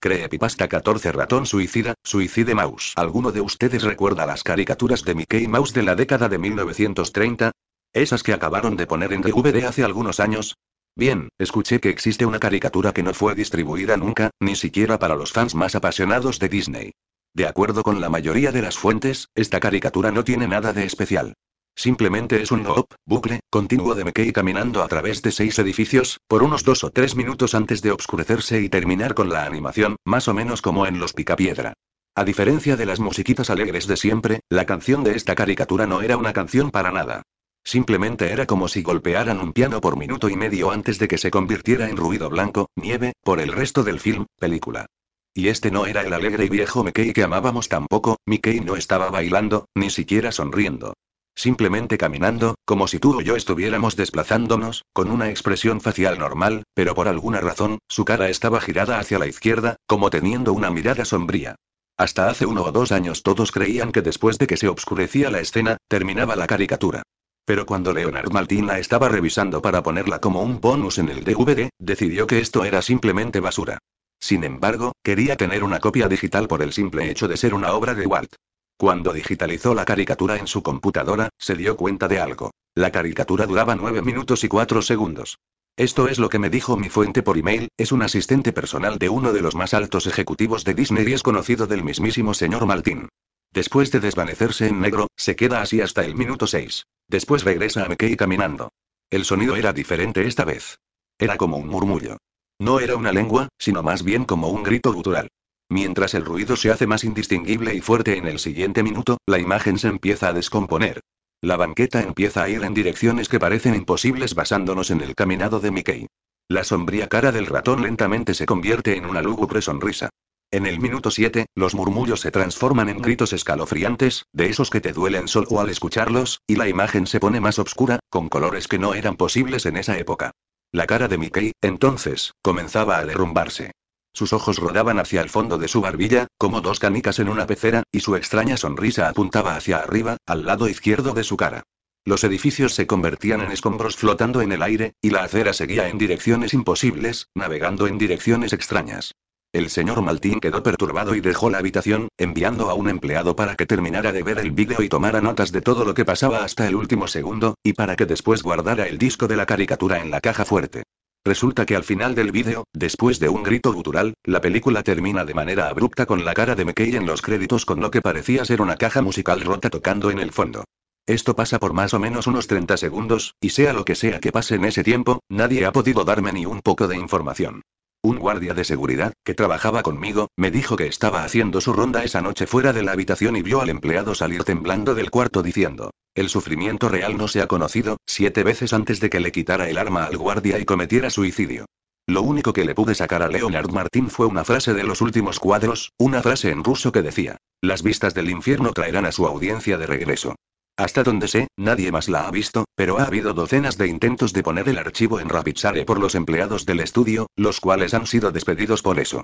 Creepypasta 14 Ratón Suicida, Suicide Mouse. ¿Alguno de ustedes recuerda las caricaturas de Mickey Mouse de la década de 1930? ¿Esas que acabaron de poner en DVD hace algunos años? Bien, escuché que existe una caricatura que no fue distribuida nunca, ni siquiera para los fans más apasionados de Disney. De acuerdo con la mayoría de las fuentes, esta caricatura no tiene nada de especial. Simplemente es un loop, bucle, continuo de McKay caminando a través de seis edificios, por unos dos o tres minutos antes de obscurecerse y terminar con la animación, más o menos como en los picapiedra. A diferencia de las musiquitas alegres de siempre, la canción de esta caricatura no era una canción para nada. Simplemente era como si golpearan un piano por minuto y medio antes de que se convirtiera en ruido blanco, nieve, por el resto del film, película. Y este no era el alegre y viejo McKay que amábamos tampoco, Mickey no estaba bailando, ni siquiera sonriendo simplemente caminando, como si tú o yo estuviéramos desplazándonos, con una expresión facial normal, pero por alguna razón, su cara estaba girada hacia la izquierda, como teniendo una mirada sombría. Hasta hace uno o dos años todos creían que después de que se obscurecía la escena, terminaba la caricatura. Pero cuando Leonard Maltin la estaba revisando para ponerla como un bonus en el DVD, decidió que esto era simplemente basura. Sin embargo, quería tener una copia digital por el simple hecho de ser una obra de Walt. Cuando digitalizó la caricatura en su computadora, se dio cuenta de algo. La caricatura duraba 9 minutos y 4 segundos. Esto es lo que me dijo mi fuente por email, es un asistente personal de uno de los más altos ejecutivos de Disney y es conocido del mismísimo señor Martín Después de desvanecerse en negro, se queda así hasta el minuto 6. Después regresa a McKay caminando. El sonido era diferente esta vez. Era como un murmullo. No era una lengua, sino más bien como un grito gutural. Mientras el ruido se hace más indistinguible y fuerte en el siguiente minuto, la imagen se empieza a descomponer. La banqueta empieza a ir en direcciones que parecen imposibles basándonos en el caminado de Mickey. La sombría cara del ratón lentamente se convierte en una lúgubre sonrisa. En el minuto 7, los murmullos se transforman en gritos escalofriantes, de esos que te duelen solo al escucharlos, y la imagen se pone más oscura, con colores que no eran posibles en esa época. La cara de Mickey, entonces, comenzaba a derrumbarse. Sus ojos rodaban hacia el fondo de su barbilla, como dos canicas en una pecera, y su extraña sonrisa apuntaba hacia arriba, al lado izquierdo de su cara. Los edificios se convertían en escombros flotando en el aire, y la acera seguía en direcciones imposibles, navegando en direcciones extrañas. El señor Maltín quedó perturbado y dejó la habitación, enviando a un empleado para que terminara de ver el vídeo y tomara notas de todo lo que pasaba hasta el último segundo, y para que después guardara el disco de la caricatura en la caja fuerte. Resulta que al final del vídeo, después de un grito gutural, la película termina de manera abrupta con la cara de McKay en los créditos con lo que parecía ser una caja musical rota tocando en el fondo. Esto pasa por más o menos unos 30 segundos, y sea lo que sea que pase en ese tiempo, nadie ha podido darme ni un poco de información. Un guardia de seguridad, que trabajaba conmigo, me dijo que estaba haciendo su ronda esa noche fuera de la habitación y vio al empleado salir temblando del cuarto diciendo, el sufrimiento real no se ha conocido, siete veces antes de que le quitara el arma al guardia y cometiera suicidio. Lo único que le pude sacar a Leonard Martin fue una frase de los últimos cuadros, una frase en ruso que decía, las vistas del infierno traerán a su audiencia de regreso. Hasta donde sé, nadie más la ha visto, pero ha habido docenas de intentos de poner el archivo en Rapidsare por los empleados del estudio, los cuales han sido despedidos por eso.